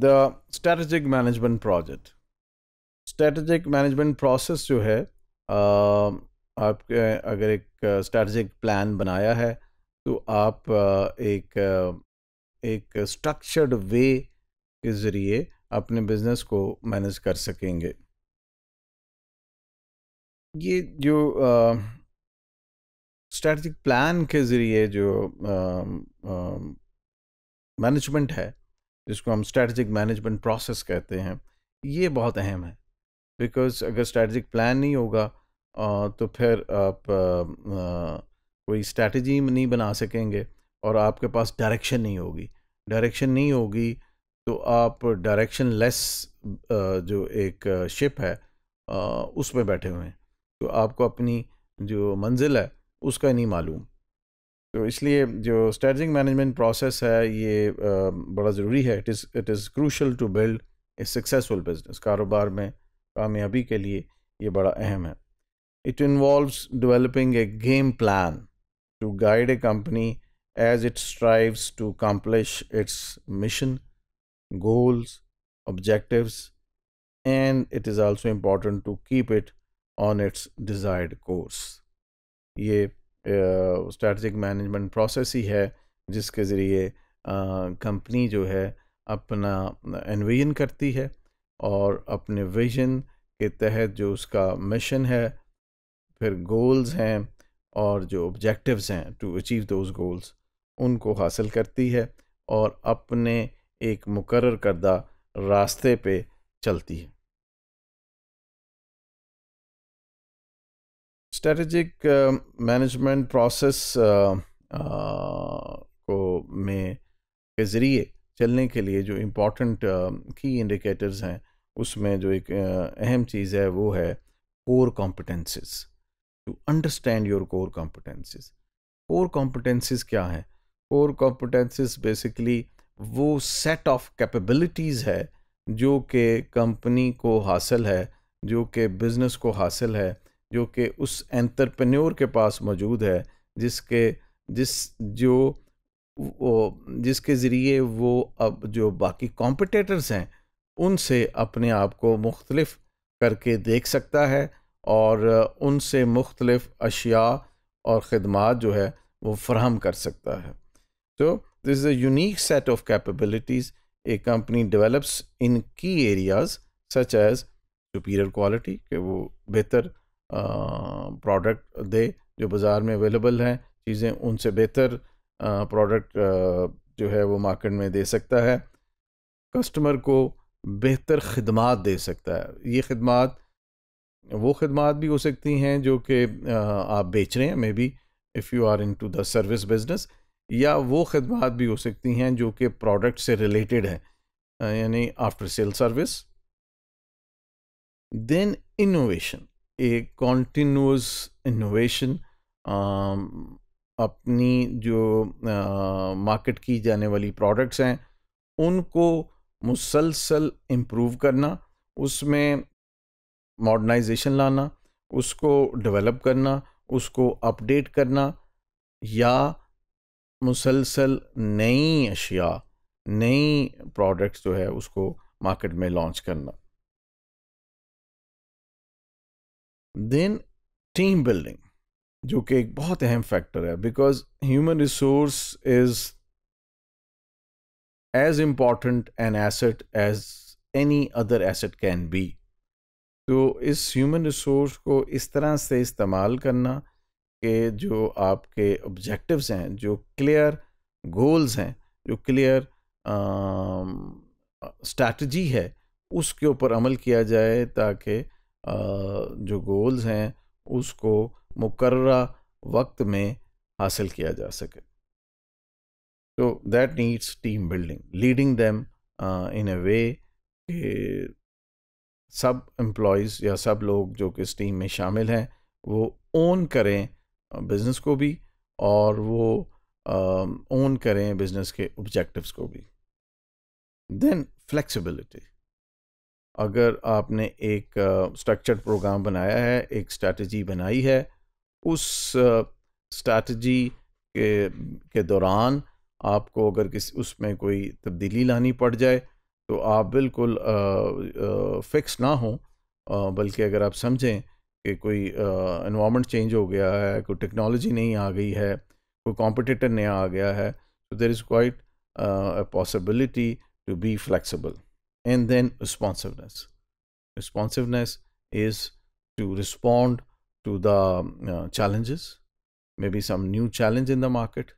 The strategic management project strategic management process जो है आपके अगर एक स्ट्रेटजिक प्लान बनाया है तो आप एक एक स्ट्रक्चर्ड वे के ज़रिए अपने बिजनेस को मैनेज कर सकेंगे ये जो स्ट्रेटजिक प्लान के ज़रिए जो मैनेजमेंट है जिसको हम स्ट्रेटजिक मैनेजमेंट प्रोसेस कहते हैं ये बहुत अहम है बिकॉज अगर स्ट्रेटजिक प्लान नहीं होगा तो फिर आप कोई स्ट्रेटजी नहीं बना सकेंगे और आपके पास डायरेक्शन नहीं होगी डायरेक्शन नहीं होगी तो आप डायरेक्शन लेस जो एक शिप है उसमें बैठे हुए हैं तो आपको अपनी जो मंजिल है उसका नहीं मालूम तो इसलिए जो स्ट्रेटजिक मैनेजमेंट प्रोसेस है ये बड़ा ज़रूरी है it is it is crucial to build a successful business कारोबार में कामयाबी के लिए ये बड़ा अहम है it involves developing a game plan to guide a company as it strives to accomplish its mission goals objectives and it is also important to keep it on its desired course ये strategic management process ही है जिसके ज़रिए company जो है अपना envision करती है और अपने विजन के तहत जो उसका मिशन है फिर गोल्स हैं और जो ऑब्जेक्टिव्स हैं टू अचीव दोज गोल्स उनको हासिल करती है और अपने एक मुकर करदा रास्ते पे चलती है स्ट्रेटेजिक मैनेजमेंट प्रोसेस को में के ज़रिए चलने के लिए जो इम्पोर्टेंट की इंडिकेटर्स हैं उसमें जो एक uh, अहम चीज़ है वो है core competencies to understand your core competencies core competencies क्या हैं कोर कॉम्पिटेंसेस बेसिकली वो सेट ऑफ कैपेबिलिटीज़ है जो कि कंपनी को हासिल है जो कि बिज़नेस को हासिल है जो कि उस एंटरप्रेन्योर के पास मौजूद है जिसके जिस जो वो जिसके ज़रिए वो अब जो बाकी कॉम्पिटेटर्स हैं उनसे अपने आप को मुख्तलफ करके देख सकता है और उनसे मुख्तलफ अशिया और ख़दमात जो है वो फ्राहम कर सकता है तो this is a unique set of capabilities a company develops in key areas such as superior quality के वो बेहतर प्रोडक्ट दे जो बाज़ार में अवेलेबल हैं चीज़ें उनसे बेहतर प्रोडक्ट जो है वो मार्केट में दे सकता है कस्टमर को बेहतर खदमात दे सकता है ये खदमात वो खदमात भी हो सकती हैं जो कि आप बेच रहे हैं maybe if you are into the service business या वो खदमात भी हो सकती हैं जो कि प्रोडक्ट से रिलेटेड है यानी after sale service then innovation a continuous innovation अपनी जो मार्केट की जाने वाली प्रोडक्ट्स हैं उनको मुसलसल इम्प्रूव करना उसमें मॉडर्नाइजेशन लाना उसको डेवलप करना उसको अपडेट करना या मुसलसल नई अशिया नई प्रोडक्ट्स जो है उसको मार्केट में लॉन्च करना देन टीम बिल्डिंग जो कि एक बहुत अहम फैक्टर है because human resource is as important an asset as any other asset can be तो इस ह्यूमन रिसोर्स को इस तरह से इस्तेमाल करना कि जो आपके ऑब्जेक्टिव्स हैं जो क्लियर गोल्स हैं जो क्लियर स्ट्रेटजी है उसके ऊपर अमल किया जाए ताकि जो गोल्स हैं उसको मुकर वक्त में हासिल किया जा सके तो that needs team building leading them in a way कि सब एम्प्लॉयज़ या सब लोग जो कि इस टीम में शामिल हैं वो ओन करें बिज़नेस को भी और वो ओन करें बिज़नेस के ऑब्जेक्टिव्स को भी देन फ्लेक्सिबिलिटी अगर आपने एक स्ट्रक्चर्ड uh, प्रोग्राम बनाया है एक स्ट्रैटी बनाई है उस स्ट्रेटजी uh, के के दौरान आपको अगर किस उसमें कोई तब्दीली लानी पड़ जाए तो आप बिल्कुल फिक्स ना हो बल्कि अगर आप समझें कि कोई इन्वामेंट चेंज हो गया है कोई टेक्नोलॉजी नहीं आ गई है कोई कॉम्पिटिटर नया आ गया है तो there is quite possibility to be flexible and then responsiveness responsiveness is to respond to the uh, challenges maybe some new challenge in the market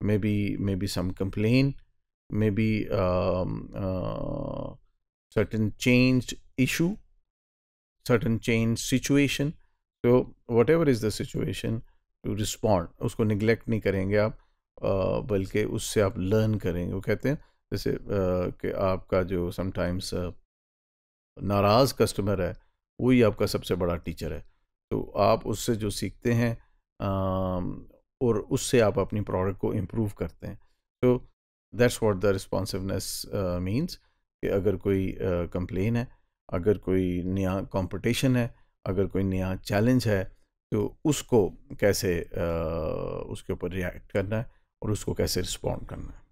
maybe maybe some complaint maybe um, uh, certain changed issue certain changed situation so whatever is the situation to respond Usko neglect karenge करेंगे आप balki uh, usse आप learn karenge. वो कहते जैसे कि आपका जो sometimes नाराज़ कस्टमर है वही आपका सबसे बड़ा टीचर है तो आप उससे जो सीखते हैं और उससे आप अपनी प्रोडक्ट को इम्प्रूव करते हैं तो that's what the responsiveness means कि अगर कोई कंप्लेन है अगर कोई नया कंपटीशन है अगर कोई नया चैलेंज है तो उसको कैसे uh, उसके ऊपर रिएक्ट करना है और उसको कैसे रिस्पॉन्ड करना है